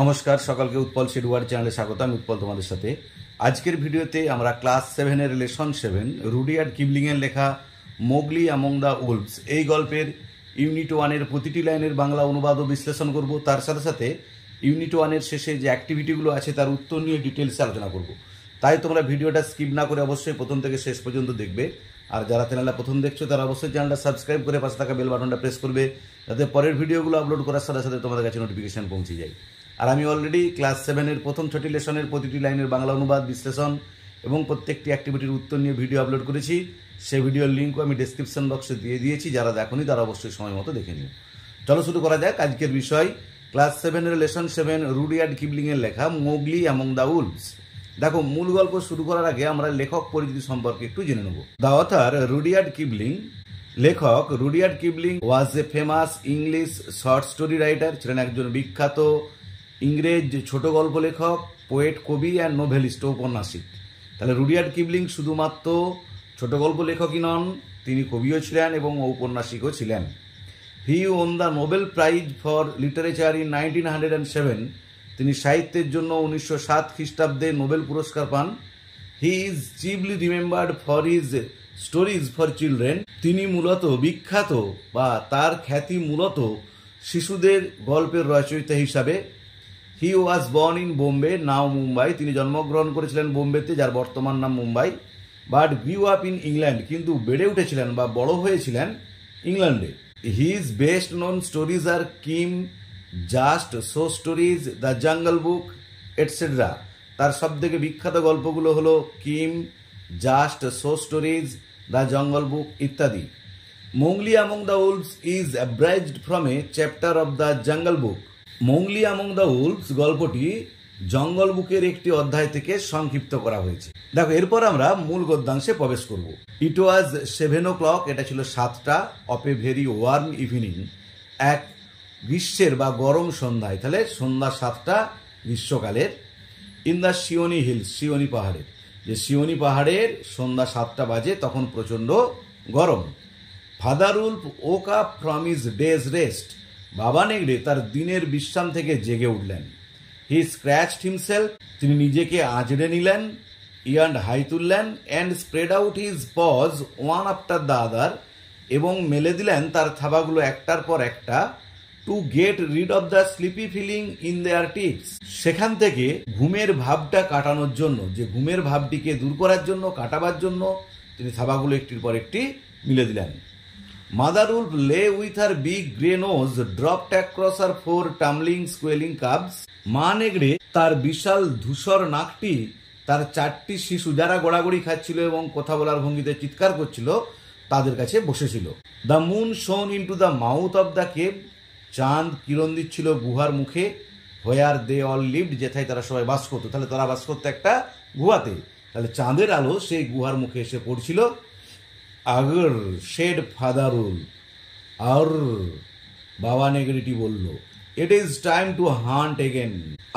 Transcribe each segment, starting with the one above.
নমস্কার সকালকে উৎপল শেডুয়ার চ্যানেলে স্বাগত আমি উৎপল তোমাদের সাথে আজকের ভিডিওতে আমরা ক্লাস সেভেনের রিলেশন সেভেন রুডিয়ার্ড কিবলিংয়ের লেখা মোগলি অ্যামং দ্য উলফস এই গল্পের ইউনিট ওয়ানের প্রতিটি লাইনের বাংলা অনুবাদ ও বিশ্লেষণ করব তার সাথে সাথে ইউনিট ওয়ানের শেষে যে অ্যাক্টিভিটিগুলো আছে তার উত্তর নিয়ে ডিটেলসে আলোচনা করব তাই তোমরা ভিডিওটা স্কিপ না করে অবশ্যই প্রথম থেকে শেষ পর্যন্ত দেখবে আর যারা চ্যানেলটা প্রথম দেখছো তারা অবশ্যই চ্যানেলটা সাবস্ক্রাইব করে পাশে থাকা বেল বাটনটা প্রেস করবে যাতে পরের ভিডিওগুলো আপলোড করার সাথে সাথে তোমাদের কাছে নোটিফিকেশান পৌঁছে যায় আর আমি অলরেডি ক্লাস সেভেনের প্রথম ছটি লেসনের প্রতিটি লাইনের বাংলা অনুবাদ বিশ্লেষণ এবং প্রত্যেকটি অ্যাক্টিভিটির উত্তর নিয়ে ভিডিও আপলোড করেছি সেই ভিডিওর লিঙ্কও আমি ডিসক্রিপশন বক্সে দিয়ে দিয়েছি যারা দেখনি তারা অবশ্যই সময় মতো দেখে নিন চলো শুরু করা যাক আজকের বিষয় ক্লাস সেভেনের লেসন সেভেন রুডিয়ার্ড কিবলিংয়ের লেখা মোগলি অ্যামং দ্য উলস দেখো মূল গল্প শুরু করার আগে আমরা লেখক পরিচিতি সম্পর্কে একটু জেনে নেব দ্য অথার রুডিয়ার্ড কিবলিং লেখক Rudyard Kipling was a famous English short story writer ছিলেন একজন বিখ্যাত ইংরেজ ছোট গল্প লেখক পোয়েট কবি অ্যান্ড নোভেলিস্ট ঔপন্যাসিক তাহলে রুডিয়ার্ড কিবলিং শুধুমাত্র ছোট গল্প লেখকই নন তিনি কবিও ছিলেন এবং ঔপন্যাসিকও ছিলেন he won the Nobel prize for literature in nineteen hundred and seven তিনি সাহিত্যের জন্য উনিশশো সাত খ্রিস্টাব্দে নোবেল পুরস্কার পান he is chiefly remembered for his stories for children তিনি মূলত বিখ্যাত বা তার খ্যাতি মূলত শিশুদের গল্পের রচয়িতা হিসাবে he was born in Bombay now Mumbai তিনি জন্মগ্রহণ করেছিলেন বোম্বেতে যার বর্তমান নাম Mumbai but grew up in England কিন্তু বেড়ে উঠেছিলেন বা বড় হয়েছিলেন ইংল্যান্ডে his best known stories are Kim just so stories the jungle book etcetera তার সব থেকে বিখ্যাত গল্পগুলো হলো Kim just so stories the jungle book ইত্যাদি Mowgli among the wolves is abridged from a chapter of the jungle book Mowgli among the wolves গল্পটি jungle বুকের একটি অধ্যায় থেকে সংক্ষিপ্ত করা হয়েছে দেখো এরপর আমরা মূল গদ্যাংশে প্রবেশ করব ইট ওয়াজ সেভেন ও ক্লক এটা ছিল সাতটা of a very warm evening এক গ্রীষ্মের বা গরম সন্ধ্যায় তাহলে সন্ধ্যা সাতটা গ্রীষ্মকালের in the Seeonee hills Seeonee পাহাড়ের যে শিওনি পাহাড়ের সন্ধ্যা সাতটা বাজে তখন প্রচণ্ড গরম father wolf woke from his day's rest বাবা নেগড়ে তার দিনের বিশ্রাম থেকে জেগে উঠলেন হি স্ক্র্যাচড হিমসেলফ তিনি নিজেকে আঁচড়ে নিলেন ইয়ান্ড হাই তুললেন and spread out his paws one after the other এবং মেলে দিলেন তার থাবাগুলো একটার পর একটা to get rid of the sleepy feeling in their tips সেখান থেকে ঘুমের ভাবটা কাটানোর জন্য যে ঘুমের ভাবটিকে দূর করার জন্য কাটাবার জন্য তিনি থাবাগুলো একটির পর একটি মিলে দিলেন Mother lay with her big big grey dropped across her four tumbling squealing cubs মা নেগড়ে তার বিশাল ধূসর নাকটি তার চারটি শিশু যারা গোড়াগড়ি খাচ্ছিল এবং কথা বলার ভঙ্গিতে চিৎকার করছিল তাদের কাছে বসেছিল the moon shone into the mouth of the cave চাঁদ কিরণ দিচ্ছিল গুহার মুখে হোয়ার দে অল লিভড যেথায় তারা সবাই বাস করতো তাহলে তারা বাস করতো একটা গুহাতে তাহলে চাঁদের আলো সেই গুহার মুখে এসে পড়ছিল আগর শেড ফাদারুল আর বাবা নেগরিটি বলল it is time to hunt again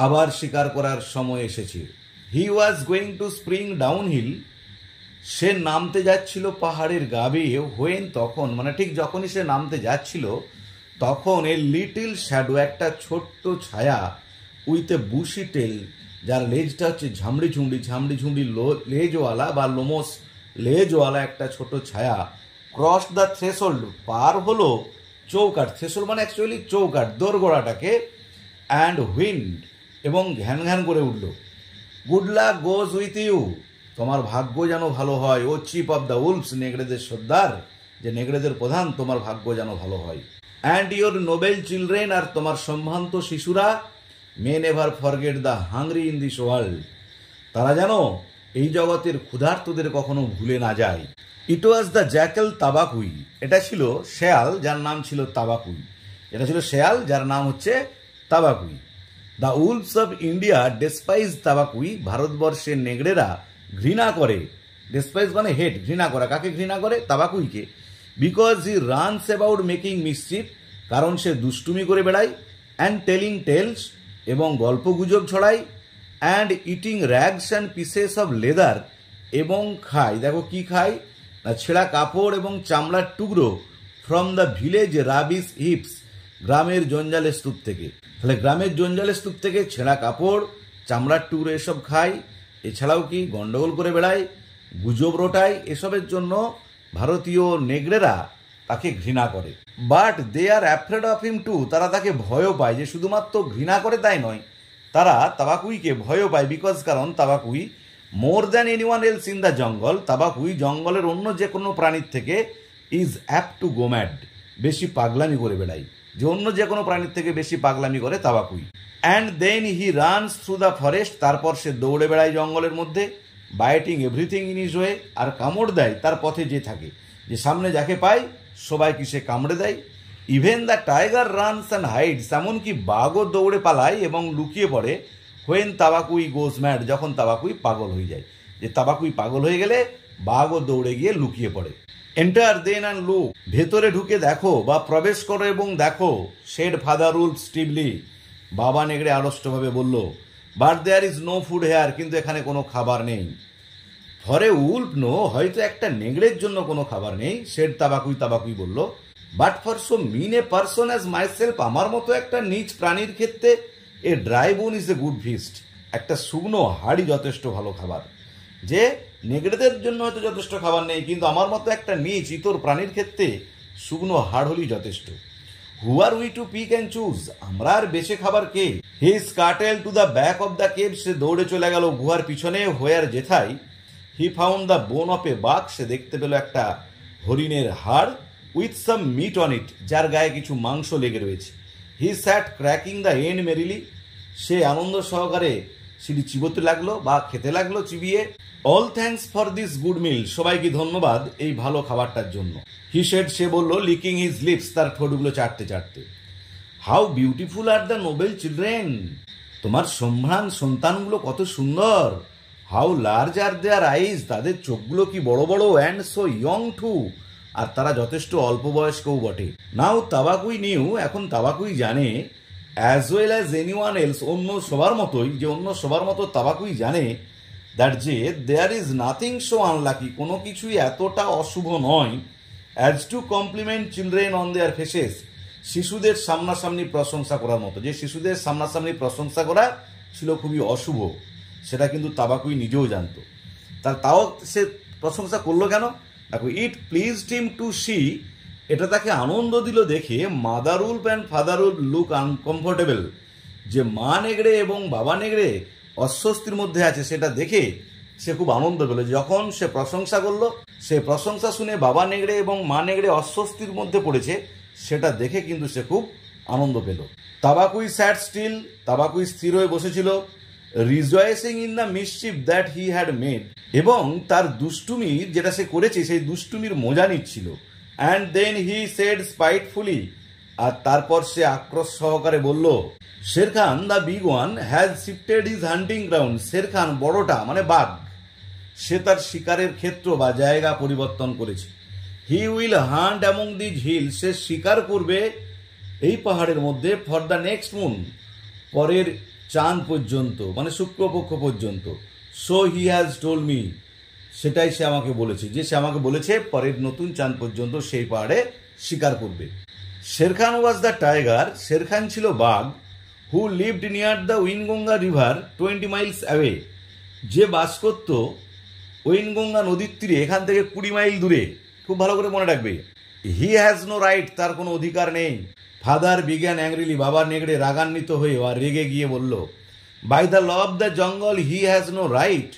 আবার শিকার করার সময় এসেছে he was going to spring down hill সে নামতে যাচ্ছিল পাহাড়ের গা হোয়েন তখন মানে ঠিক যখনই সে নামতে যাচ্ছিল তখন এ লিটিল শ্যাডো একটা ছোট্ট ছায়া উইথ এ বুশি টেল যার লেজটা হচ্ছে ঝামড়ি ঝুমড়ি ঝামড়ি ঝুমড়ি লেজওয়ালা বা লোমোস্ট লেজওয়ালা একটা ছোট ছায়া ক্রস দ্য থ্রেশোল্ড পার হলো চৌকাট থ্রেশোল্ড মানে অ্যাকচুয়ালি চৌকাট দোরগোড়াটাকে অ্যান্ড হুইন্ড এবং ঘ্যান ঘ্যান করে উঠল good luck goes with you তোমার ভাগ্য যেন ভালো হয় O chief of the wolves নেগড়েদের সর্দার যে নেগড়েদের প্রধান তোমার ভাগ্য যেন ভালো হয় অ্যান্ড ইউর নোবেল চিলড্রেন আর তোমার সম্ভ্রান্ত শিশুরা may never forget the hungry in this world তারা যেন এই জগতের ক্ষুধার্তদের কখনো ভুলে না যায় ইট ওয়াজ দ্য জ্যাকেল তাবাকুই এটা ছিল শেয়াল যার নাম ছিল তাবাকুই এটা ছিল শেয়াল যার নাম হচ্ছে Tabaqui the wolves of India despise Tabaqui ভারতবর্ষের নেগড়েরা ঘৃণা করে ডেসপাইজ মানে হেড ঘৃণা করা কাকে ঘৃণা করে তাবাকুইকে because he runs about making mischief কারণ সে দুষ্টুমি করে বেড়ায় অ্যান্ড টেলিং টেলস এবং গল্পগুজব ছড়ায় and eating rags and pieces of leather এবং খায় দেখো কি খায় না ছেঁড়া কাপড় এবং চামড়ার টুকরো from the village rubbish heaps গ্রামের জঞ্জালের স্তূপ থেকে তাহলে গ্রামের জঞ্জালের স্তূপ থেকে ছেঁড়া কাপড় চামড়ার টুকরো এসব খায় এছাড়াও কি গণ্ডগোল করে বেড়ায় গুজব রোটায় এসবের জন্য ভারতীয় নেগড়েরা তাকে ঘৃণা করে but they are afraid of him too তারা তাকে ভয়ও পায় যে শুধুমাত্র ঘৃণা করে তাই নয় তারা তাবাকুইকে ভয়ও পায় বিকজ কারণ Tabaqui more than anyone else in the jungle Tabaqui জঙ্গলের অন্য যে কোনো প্রাণীর থেকে is apt to go mad বেশি পাগলামি করে বেড়ায় যে অন্য যে কোনো প্রাণীর থেকে বেশি পাগলামি করে Tabaqui and then he runs through the forest তারপর সে দৌড়ে বেড়ায় জঙ্গলের মধ্যে biting everything in his way আর কামড় দেয় তার পথে যে থাকে যে সামনে যাকে পায় সবাইকে সে কামড়ে দেয় even the tiger runs and hides এমনকি বাঘও দৌড়ে পালায় এবং লুকিয়ে পড়ে হোয়েন তাবাকুই গোস ম্যাড যখন তাবাকুই পাগল হয়ে যায় যে তাবাকুই পাগল হয়ে গেলে বাঘও দৌড়ে গিয়ে লুকিয়ে পড়ে এন্টার দেন অ্যান্ড লু ভেতরে ঢুকে দেখো বা প্রবেশ করো এবং দেখো শেড ফাদার উল স্টিভলি বাবা নেগড়ে আড়ষ্টভাবে বলল but there is no food here কিন্তু এখানে কোনো খাবার নেই ফরে উল্প নো হয়তো একটা নেগড়ের জন্য কোনো খাবার নেই শেড তাবাকুই তাবাকুই বলল but for so mean a person as myself আমার মতো একটা নিজ প্রাণীর ক্ষেত্রে a dry bone is a good feast একটা শুকনো হাড়ই যথেষ্ট ভালো খাবার যে নেগড়েদের জন্য হয়তো যথেষ্ট খাবার নেই কিন্তু আমার মতো একটা নিজ ইতর প্রাণীর ক্ষেত্রে শুকনো হাড় হলেই যথেষ্ট who are we to pick and choose আমরা আর বেছে খাবার কে he scuttled to the back of the cave সে দৌড়ে চলে গেল গুহার পিছনে হোয়ার জেথাই he found the bone of a buck সে দেখতে পেল একটা হরিণের হাড় with some meat on it যার গায়ে কিছু মাংস লেগে রয়েছে he sat cracking the end merrily সে আনন্দ সহকারে সেটি চিবোতে লাগলো বা খেতে লাগলো চিবিয়ে all thanks for this good meal সবাইকে ধন্যবাদ এই ভালো খাবারটার জন্য হি সেড সে বলল লিকিং হিজ লিপস তার ঠোঁটগুলো চাটতে চাটতে how beautiful are the noble children তোমার সম্ভ্রাণ সন্তানগুলো কত সুন্দর হাউ লার্জ আর দেয়ার আইস তাদের চোখগুলো কি বড় বড় অ্যান্ড সো ইয়ং টু আর তারা যথেষ্ট অল্প বয়স্কও বটে নাও তাবাকুই নিউ এখন তাবাকুই জানে as well as anyone else অন্য সবার মতোই যে অন্য সবার মতো তাবাকুই জানে দ্যাট যে there is nothing so unlucky কোনো কিছুই এতটা অশুভ নয় as to compliment children on their faces শিশুদের সামনাসামনি প্রশংসা করার মতো যে শিশুদের সামনাসামনি প্রশংসা করা ছিল খুবই অশুভ সেটা কিন্তু তাবাকুই নিজেও জানতো তার তাও সে প্রশংসা করলো কেন এখন it pleased him to see এটা তাকে আনন্দ দিল দেখে mother ul and father ul look uncomfortable যে মা নেগড়ে এবং বাবা নেগড়ে অস্বস্তির মধ্যে আছে সেটা দেখে সে খুব আনন্দ পেল যখন সে প্রশংসা করলো সে প্রশংসা শুনে বাবা নেগড়ে এবং মা নেগড়ে অস্বস্তির মধ্যে পড়েছে সেটা দেখে কিন্তু সে খুব আনন্দ পেল তাবাকুই স্যাট স্টিল তাবাকুই স্থির হয়ে বসেছিল rejoicing in the mischief that he had made এবং তার দুষ্টুমি যেটা সে করেছে সেই দুষ্টুমির মজা নিচ্ছিল অ্যান্ড দেন হি সেড স্পাইটফুলি আর তারপর সে আক্রোশ সহকারে বলল Sher Khan the big one has shifted his hunting ground Sher Khan বড়টা মানে বাঘ সে তার শিকারের ক্ষেত্র বা জায়গা পরিবর্তন করেছে he will hunt among the hill সে শিকার করবে এই পাহাড়ের মধ্যে ফর দ্য নেক্সট মুন পরের চাঁদ পর্যন্ত মানে শুক্রপক্ষ পর্যন্ত so he has told me সেটাই সে আমাকে বলেছে যে সে আমাকে বলেছে পরের নতুন চাঁদ পর্যন্ত সেই পাহাড়ে শিকার করবে Sher Khan was the tiger Sher Khan ছিল বাঘ who lived near the Waingunga river twenty miles away যে বাস করত ওইনগঙ্গা নদীর তীরে এখান থেকে কুড়ি মাইল দূরে খুব ভালো করে মনে রাখবে হি হ্যাজ নো রাইট তার কোনো অধিকার নেই ফাদার বিজ্ঞান অ্যাংরিলি বাবার নেগড়ে রাগান্বিত হয়ে আর রেগে গিয়ে বলল by the law of the jungle he has no right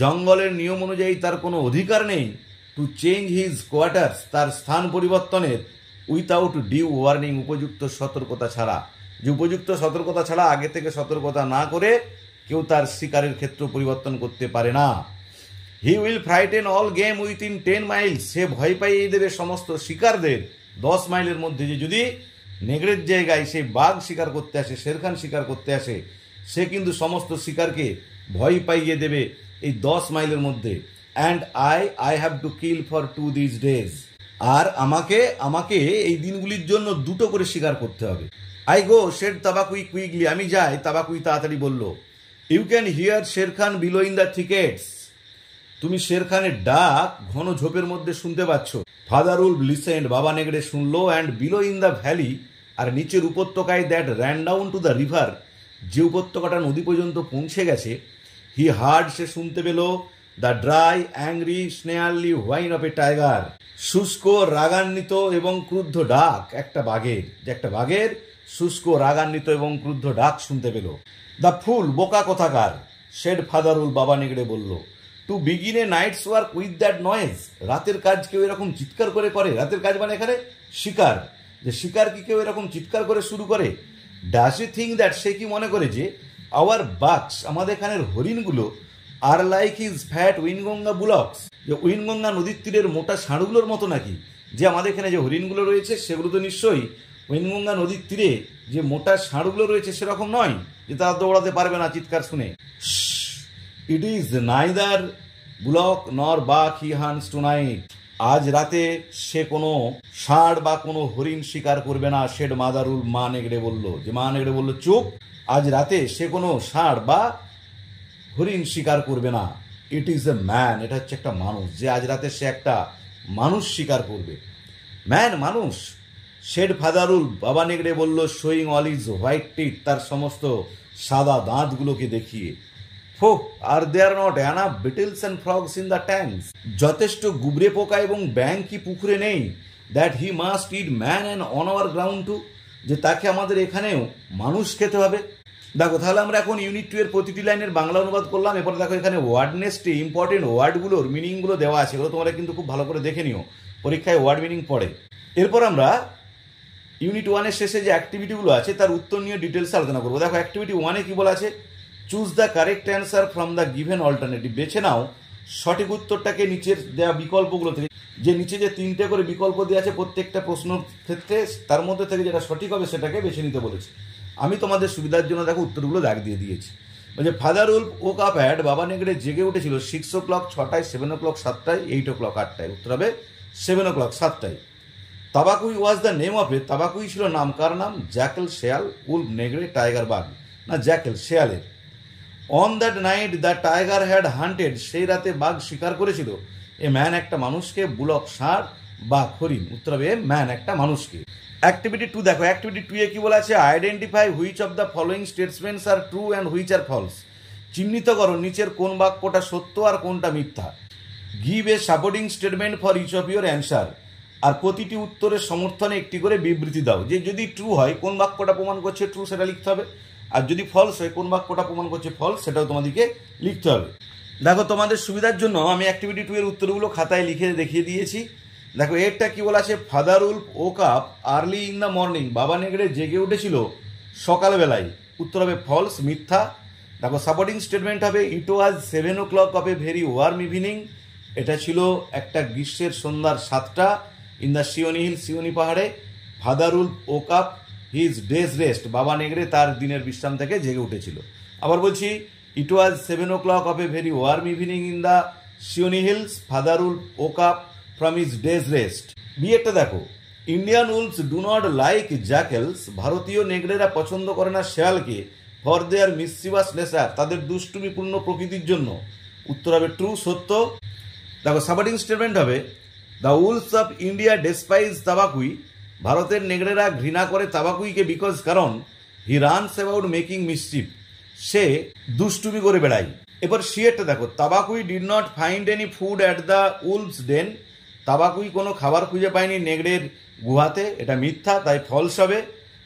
জঙ্গলের নিয়ম অনুযায়ী তার কোনো অধিকার নেই টু চেঞ্জ হিজ কোয়ার্টার্স তার স্থান পরিবর্তনের উইথাউট ডিউ ওয়ার্নিং উপযুক্ত সতর্কতা ছাড়া যে উপযুক্ত সতর্কতা ছাড়া আগে থেকে সতর্কতা না করে কেউ তার শিকারের ক্ষেত্র পরিবর্তন করতে পারে না he will frighten all game within ten miles সে ভয় পাইয়ে দেবে সমস্ত শিকারদের দশ মাইলের মধ্যে যে যদি নেগড়ের জায়গায় সে বাঘ শিকার করতে আসে শেরখান শিকার করতে আসে সে কিন্তু সমস্ত শিকারকে ভয় পাইয়ে দেবে এই দশ মাইলের মধ্যে and I I have to kill for two these days আর আমাকে আমাকে এই দিনগুলির জন্য দুটো করে শিকার করতে হবে আই গো শের তাবাকুই কুইকলি আমি যাই তাবাকুই তাড়াতাড়ি বলল you can hear Sher Khan below in the thickets তুমি শেরখানের ডাক ঘন ঝোপের মধ্যে শুনতে পাচ্ছ ফাদারুল লিসেন্ট বাবা নেগড়ে শুনলো and below in the valley আর নিচের উপত্যকায় that ran down to the river যে উপত্যকাটা নদী পর্যন্ত পৌঁছে গেছে হি হার্ড সে শুনতে পেল the dry angry snarly whine of a tiger শুষ্ক রাগান্বিত এবং ক্রুদ্ধ ডাক একটা বাঘের যে একটা বাঘের শুষ্ক রাগান্বিত এবং ক্রুদ্ধ ডাক শুনতে পেল দ্য ফুল বোকা কথাকার শেড ফাদারুল বাবা নেগড়ে বলল to begin a night's work with that noise রাতের কাজ কেউ এরকম চিৎকার করে করে রাতের কাজ মানে এখানে শিকার যে শিকার কি কেউ এরকম চিৎকার করে শুরু করে ডাস ই থিঙ্ক দ্যাট সে কি মনে করে যে আওয়ার বাক্স আমাদের এখানের হরিণগুলো are like his fat Waingunga bullocks যে উইনগঙ্গা নদীর তীরের মোটা ষাঁড়গুলোর মতো নাকি যে আমাদের এখানে যে হরিণগুলো রয়েছে সেগুলো তো নিশ্চয়ই উইনগঙ্গা নদীর তীরে যে মোটা ষাঁড়গুলো রয়েছে সেরকম নয় যে তারা দৌড়াতে পারবে না চিৎকার শুনে ইট ইজ নাইদার বুলক নর বা হি হান্স টুনাইট আজ রাতে সে কোনো ষাঁড় বা কোনো হরিণ শিকার করবে না শেড মাদারুল মা নেগড়ে বলল যে মা নেগড়ে বলল চুপ আজ রাতে সে কোনো ষাঁড় বা হরিণ শিকার করবে না ইট ইজ এ ম্যান এটা হচ্ছে একটা মানুষ যে আজ রাতে সে একটা মানুষ শিকার করবে ম্যান মানুষ শেড ফাদারুল বাবা নেগড়ে বলল showing all his white teeth তার সমস্ত সাদা দাঁতগুলোকে দেখিয়ে আর they are not enough beetles and frogs in the tanks যথেষ্ট গুবরে পোকা এবং ব্যাং কি পুকুরে নেই that he must eat man and on our ground too যে তাকে আমাদের এখানেও মানুষ খেতে হবে দেখো তাহলে আমরা এখন ইউনিট টু এর প্রতিটি লাইনের বাংলা অনুবাদ করলাম এরপরে দেখো এখানে ওয়ার্ডনেসটি ইম্পর্টেন্ট ওয়ার্ডগুলোর মিনিংগুলো দেওয়া আছে এগুলো তোমরা কিন্তু খুব ভালো করে দেখে নিও পরীক্ষায় ওয়ার্ড মিনিং পড়ে এরপর আমরা ইউনিট ওয়ানের শেষে যে অ্যাক্টিভিটিগুলো আছে তার উত্তর নিয়ে ডিটেলস আলোচনা করবো দেখো অ্যাক্টিভিটি ওয়ানে কী বলা আছে choose the correct answer from the given alternative বেছে নাও সঠিক উত্তরটাকে নিচের দেওয়া বিকল্পগুলো থেকে যে নিচে যে তিনটে করে বিকল্প দেওয়া আছে প্রত্যেকটা প্রশ্ন ক্ষেত্রে তার মধ্যে থেকে যেটা সঠিক হবে সেটাকে বেছে নিতে বলেছে আমি তোমাদের সুবিধার জন্য দেখো উত্তরগুলো দাগ দিয়ে দিয়েছি বলছে father wolf woke up at বাবা নেগড়ে জেগে উঠেছিল সিক্স ও ক্লক ছটায় সেভেন ও ক্লক সাতটায় এইট ও ক্লক আটটায় উত্তর হবে সেভেন ও ক্লক সাতটায় Tabaqui was the name of a তাবাকুই ছিল নাম কার নাম জ্যাকেল শেয়াল উল নেগড়ে টাইগার বাঘ না জ্যাকেল শেয়ালের on that night the tiger had hunted সেই রাতে বাঘ শিকার করেছিল এ ম্যান একটা মানুষকে বুলক সার বা হরিণ উত্তর হবে ম্যান একটা মানুষকে অ্যাক্টিভিটি টু দেখো অ্যাক্টিভিটি টু এ কি বলে আছে identify which of the following statements are true and which are false চিহ্নিত করো নিচের কোন বাক্যটা সত্য আর কোনটা মিথ্যা give a supporting statement for each of your answer আর প্রতিটি উত্তরের সমর্থনে একটি করে বিবৃতি দাও যে যদি ট্রু হয় কোন বাক্যটা প্রমাণ করছে ট্রু সেটা লিখতে হবে আর যদি ফলস হয় কোন বাক্যটা প্রমাণ করছে ফল সেটাও তোমাদেরকে লিখতে হবে দেখো তোমাদের সুবিধার জন্য আমি অ্যাক্টিভিটি টু এর উত্তরগুলো খাতায় লিখে দেখিয়ে দিয়েছি দেখো এরটা কি বলা আছে father wolf woke up early in the morning বাবা নেগড়ে জেগে উঠেছিল সকালবেলায় উত্তর হবে ফলস মিথ্যা দেখো সাপোর্টিং স্টেটমেন্ট হবে it was seven o'clock of a very warm evening এটা ছিল একটা গ্রীষ্মের সন্ধ্যার সাতটা in the Seeonee hill Seeonee পাহাড়ে father wolf woke up his day's rest বাবা নেগড়ে তার দিনের বিশ্রাম থেকে জেগে উঠেছিল আবার বলছি it was seven o'clock of a very warm evening in the Seeonee hills father wolf woke up from his day's rest বিয়েটা দেখো Indian wolves do not like jackals ভারতীয় নেগড়েরা পছন্দ করে না শেয়ালকে ফর দেয়ার মিসিবাস নেশার তাদের দুষ্টুমিপূর্ণ প্রকৃতির জন্য উত্তর হবে ট্রু সত্য দেখো সাবার্ডিং স্টেটমেন্ট হবে the wolves of India despise Tabaqui ভারতের নেগড়েরা ঘৃণা করে তাবাকুইকে বিকজ কারণ he runs about making mischief সে দুষ্টুমি করে বেড়ায় এবার শিয়েরটা দেখো Tabaqui did not find any food at the wolves den Tabaqui কোনো খাবার খুঁজে পায়নি নেগড়ের গুহাতে এটা মিথ্যা তাই ফলস হবে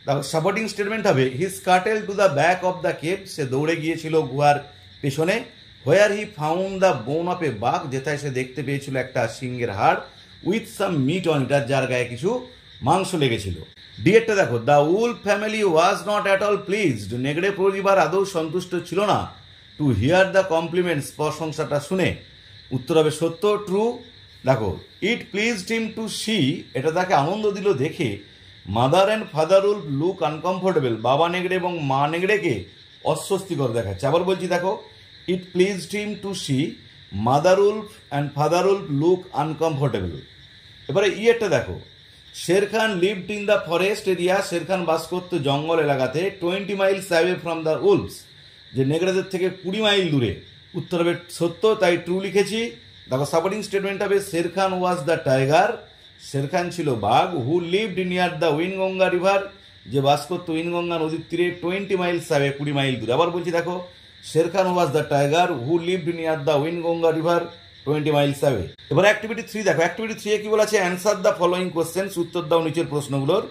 তারপর সাপোর্টিং স্টেটমেন্ট হবে his scuttled to the back of the cave সে দৌড়ে গিয়েছিল গুহার পেছনে where he found the bone of a buck যেথায় সে দেখতে পেয়েছিল একটা সিংহের হাড় উইথ সাম মিট অন যার গায়ে কিছু মাংস লেগেছিল ডিএটটা দেখো the wolf family was not at all pleased নেগড়ে পরিবার আদৌ সন্তুষ্ট ছিল না টু হিয়ার দ্য কমপ্লিমেন্টস প্রশংসাটা শুনে উত্তর হবে সত্য ট্রু দেখো it pleased him to see এটা তাকে আনন্দ দিল দেখে Mother and father ul look uncomfortable বাবা নেগড়ে এবং মা নেগড়েকে অস্বস্তিকর দেখাচ্ছে আবার বলছি দেখো it pleased him to see Mother ul and father ul look uncomfortable এবারে ইয়েটা দেখো Sher Khan lived in the forest area Sher Khan বাস করত জঙ্গল এলাকাতে টোয়েন্টি মাইল সাইভে ফ্রম দ্য উলস যে নেগড়াদের থেকে কুড়ি মাইল দূরে উত্তর হবে সত্য তাই ট্রু লিখেছি দেখো সাপোর্টিং স্টেটমেন্ট হবে শের খান ওয়াজ দ্য টাইগার শের খান ছিল বাঘ who lived near the Waingunga river যে বাস করতো উইনগঙ্গা নদীর তীরে টোয়েন্টি মাইল সাইভে কুড়ি মাইল দূরে আবার বলছি দেখো Sher Khan was the tiger who lived near the Waingunga river twenty miles away এবার অ্যাক্টিভিটি থ্রি দেখো অ্যাক্টিভিটি থ্রিয়ে কী বলা আছে অ্যান্সার দ্য ফলোয়িং কোয়েশ্চেন্স উত্তর দাও নিচের প্রশ্নগুলোর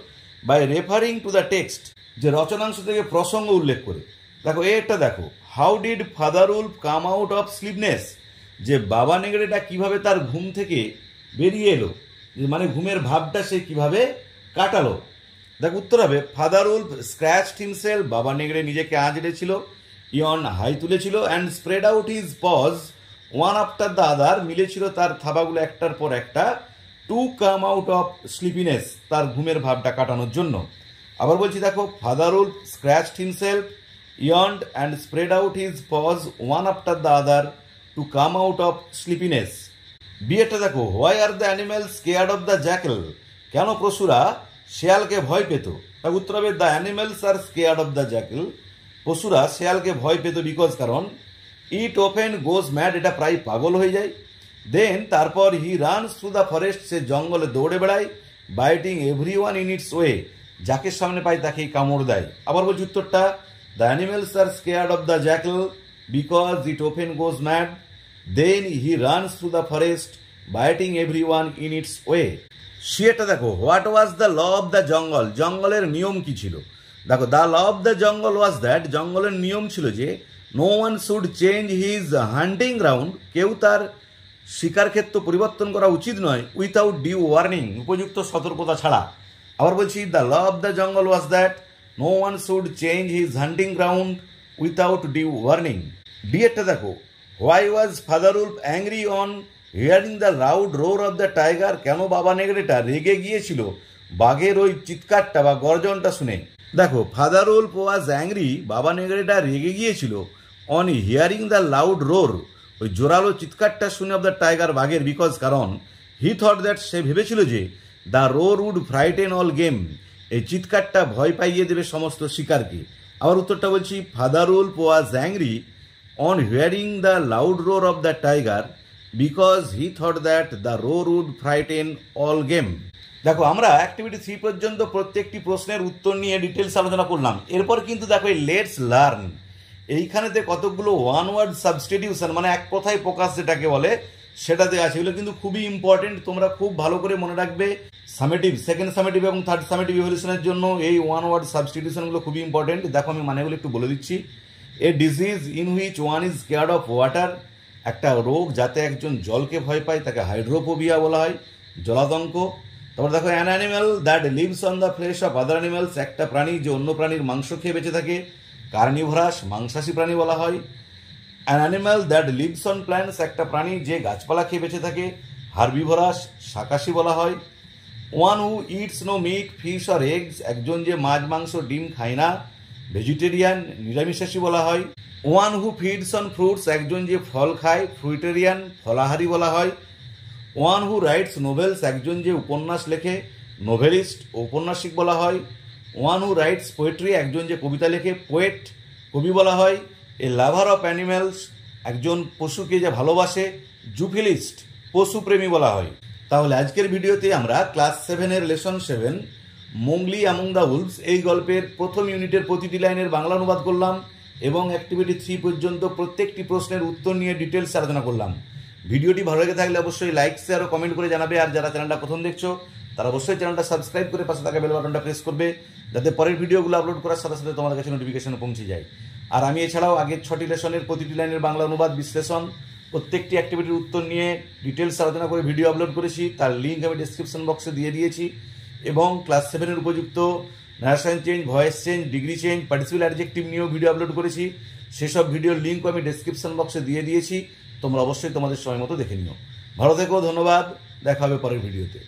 by referring to the text যে রচনাংশ থেকে প্রসঙ্গ উল্লেখ করে দেখো এটা দেখো how did Father Wolf come out of sleepiness যে বাবা নেগড়েটা কিভাবে তার ঘুম থেকে বেরিয়ে এলো মানে ঘুমের ভাবটা সে কিভাবে কাটালো দেখো উত্তর হবে ফাদার উলফ স্ক্র্যাচ হিমসেল বাবা নেগড়ে নিজেকে আঁচড়েছিল ইয়ন হাই তুলেছিল and spread out his paws one after the other মিলেছিল তার থাবাগুলো একটার পর একটা to come out of sleepiness তার ঘুমের ভাবটা কাটানোর জন্য আবার বলছি দেখো Father Wolf scratched himself yawned and spread out his paws one after the other to come out of sleepiness বিয়েটা দেখো why are the animal scared of the jackal কেন পশুরা শেয়ালকে ভয় পেত তার উত্তর হবে the animals are scared of the jackal পশুরা শেয়ালকে ভয় পেত বিকজ কারণ ইট ওপেন গোজ ম্যাড এটা প্রায় পাগল হয়ে যায় দেন তারপর he runs through the forest সে জঙ্গলে দৌড়ে বেড়ায় biting every one in its way যাকে সামনে পায় তাকেই কামড় দেয় আবার বলছি উত্তরটা the animals are scared of the jackal because it often goes mad then he runs through the forest biting every one in its way সেটা দেখো what was the law of the jungle জঙ্গলের নিয়ম কি ছিল দেখো the law of the jungle was that জঙ্গলের নিয়ম ছিল যে no one should change his hunting ground কেউ তার শিকার ক্ষেত্র পরিবর্তন করা উচিত নয় উইথাউট ডিউ ওয়ার্নিং উপযুক্ত সতর্কতা ছাড়া আবার বলছি the law of the jungle was that no one should change his hunting ground without due warning ডিএরটা দেখো why was Father Wolf angry on hearing the loud roar of the tiger কেন বাবা নেগড়েটা রেগে গিয়েছিল বাঘের ওই চিৎকারটা বা গর্জনটা শুনে দেখো ফাদার উল্ফ ওয়াজ অ্যাংরি বাবা নেগড়েটা রেগে গিয়েছিল on hearing the loud roar ওই জোরালো চিৎকারটা শুনে অফ দ্য টাইগার বাঘের বিকজ কারণ হি থট দ্যাট সে ভেবেছিল যে the roar would frighten all game এই চিৎকারটা ভয় পাইয়ে দেবে সমস্ত শিকারকে আবার উত্তরটা বলছি ফাদারুল পোয়া জ্যাংরি on hearing the loud roar of the tiger because he thought that the roar would frighten all game দেখো আমরা অ্যাক্টিভিটি থ্রি পর্যন্ত প্রত্যেকটি প্রশ্নের উত্তর নিয়ে ডিটেলস আলোচনা করলাম এরপর কিন্তু দেখো লেটস লার্ন এইখানেতে কতগুলো ওয়ান ওয়ার্ড সাবস্টিটিউশন মানে এক কথায় প্রকাশ যেটাকে বলে সেটা দেওয়া আছে এগুলো কিন্তু খুবই ইম্পর্টেন্ট তোমরা খুব ভালো করে মনে রাখবে সামেটিভ সেকেন্ড সামেটিভ এবং থার্ড সামেটিভ ইভলিউশনের জন্য এই ওয়ান ওয়ার্ড সাবস্টিটিউশনগুলো খুবই ইম্পর্টেন্ট দেখো আমি মানেগুলো একটু বলে দিচ্ছি a disease in which one is scared of water একটা রোগ যাতে একজন জলকে ভয় পায় তাকে হাইড্রোপোবিয়া বলা হয় জলাতঙ্ক তারপর দেখো an animal that lives on the flesh of other animals একটা প্রাণী যে অন্য প্রাণীর মাংস খেয়ে বেঁচে থাকে কার্নিভরাস মাংসাশী প্রাণী বলা হয় an animal that lives on plants একটা প্রাণী যে গাছপালা খেয়ে বেঁচে থাকে হার্বিভরাস শাকাশী বলা হয় one who eats no meat fish or eggs একজন যে মাছ মাংস ডিম খায় না ভেজিটেরিয়ান নিরামিষাশী বলা হয় one who feeds on fruits একজন যে ফল খায় ফ্রুইটেরিয়ান ফলাহারি বলা হয় ওয়ান হু রাইটস নোভেলস একজন যে উপন্যাস লেখে নোভেলিস্ট ঔপন্যাসিক বলা হয় ওয়ান হু রাইটস পোয়েট্রি একজন যে কবিতা লেখে পোয়েট কবি বলা হয় এ লাভার অফ অ্যানিম্যালস একজন পশুকে যে ভালোবাসে জুফিলিস্ট পশুপ্রেমী বলা হয় তাহলে আজকের ভিডিওতে আমরা ক্লাস সেভেনের lesson seven Mowgli among the wolves এই গল্পের প্রথম ইউনিটের প্রতিটি লাইনের বাংলা অনুবাদ করলাম এবং অ্যাক্টিভিটি থ্রি পর্যন্ত প্রত্যেকটি প্রশ্নের উত্তর নিয়ে ডিটেলস আলোচনা করলাম ভিডিওটি ভালো লেগে থাকলে অবশ্যই লাইক শেয়ার ও কমেন্ট করে জানাবে আর যারা চ্যানেলটা প্রথম দেখছো তারা অবশ্যই চ্যানেলটা সাবস্ক্রাইব করে পাশে থাকা বেল বাটনটা প্রেস করবে যাতে পরের ভিডিওগুলো আপলোড করার সাথে সাথে তোমার কাছে নোটিফিকেশন পৌঁছে যায় আর আমি এছাড়াও আগের ছটি লেশনের প্রতিটি লাইনের বাংলা অনুবাদ বিশ্লেষণ প্রত্যেকটি অ্যাক্টিভিটির উত্তর নিয়ে ডিটেলস আলোচনা করে ভিডিও আপলোড করেছি তার লিঙ্ক আমি ডিসক্রিপশন বক্সে দিয়ে দিয়েছি এবং ক্লাস সেভেনের উপযুক্ত narration change voice change degree change participle adjective নিয়েও ভিডিও আপলোড করেছি সেসব ভিডিওর লিঙ্কও আমি ডিসক্রিপশন বক্সে দিয়ে দিয়েছি তোমরা অবশ্যই তোমাদের সময় মতো দেখে নিও ভালো থেকো ধন্যবাদ দেখা হবে পরের ভিডিওতে